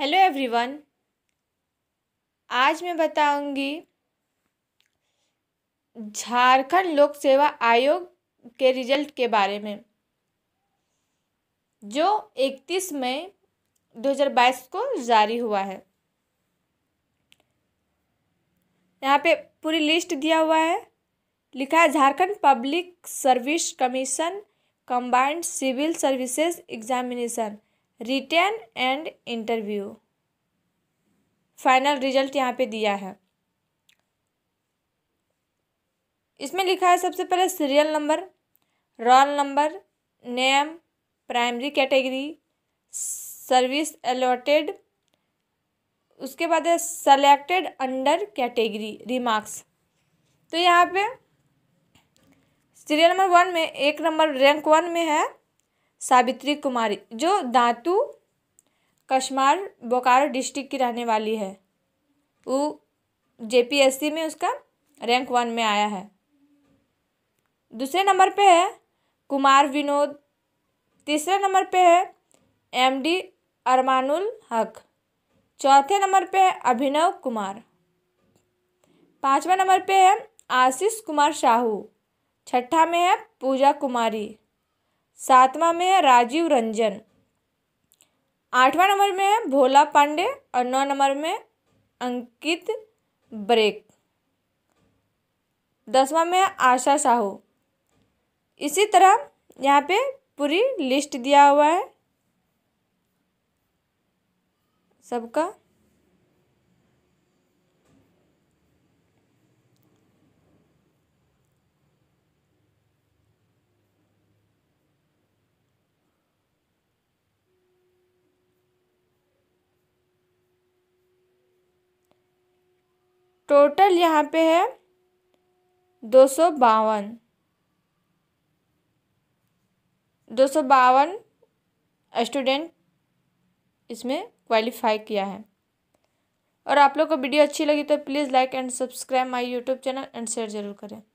hello everyone आज मैं बताऊंगी झारखंड लोक सेवा आयोग के रिजल्ट के बारे में जो इकतीस मई 2022 को जारी हुआ है यहाँ पे पूरी लिस्ट दिया हुआ है लिखा है Jharkhand public service commission combined civil services examination written and interview final result यहाँ पे दिया है इसमें लिखा है सबसे पहले serial number roll number name primary category service allotted उसके बाद है सेलेक्टेड अंडर कैटेगरी रिमार्क्स तो यहाँ पे सीरियल नंबर वन में एक नंबर रैंक वन में है सावित्री कुमारी जो दातु कश्मार बोकारो डिस्ट्रिक्ट की रहने वाली है वो जेपीएससी में उसका रैंक वन में आया है दूसरे नंबर पे है कुमार विनोद तीसरे नंबर पे है एम डी अरमानुल हक चौथे नंबर पे है अभिनव कुमार पाँचवा नंबर पे है आशीष कुमार साहू छठा में है पूजा कुमारी सातवां में है राजीव रंजन आठवां नंबर में है भोला पांडे और नौ नंबर में अंकित ब्रेक दसवां में है आशा साहू इसी तरह यहाँ पे पूरी लिस्ट दिया हुआ है सबका टोटल यहाँ पे है दो सौ बावन दो सौ बावन स्टूडेंट इसमें क्वालिफाई किया है और आप लोग को वीडियो अच्छी लगी तो please like and subscribe my YouTube channel and share ज़रूर करें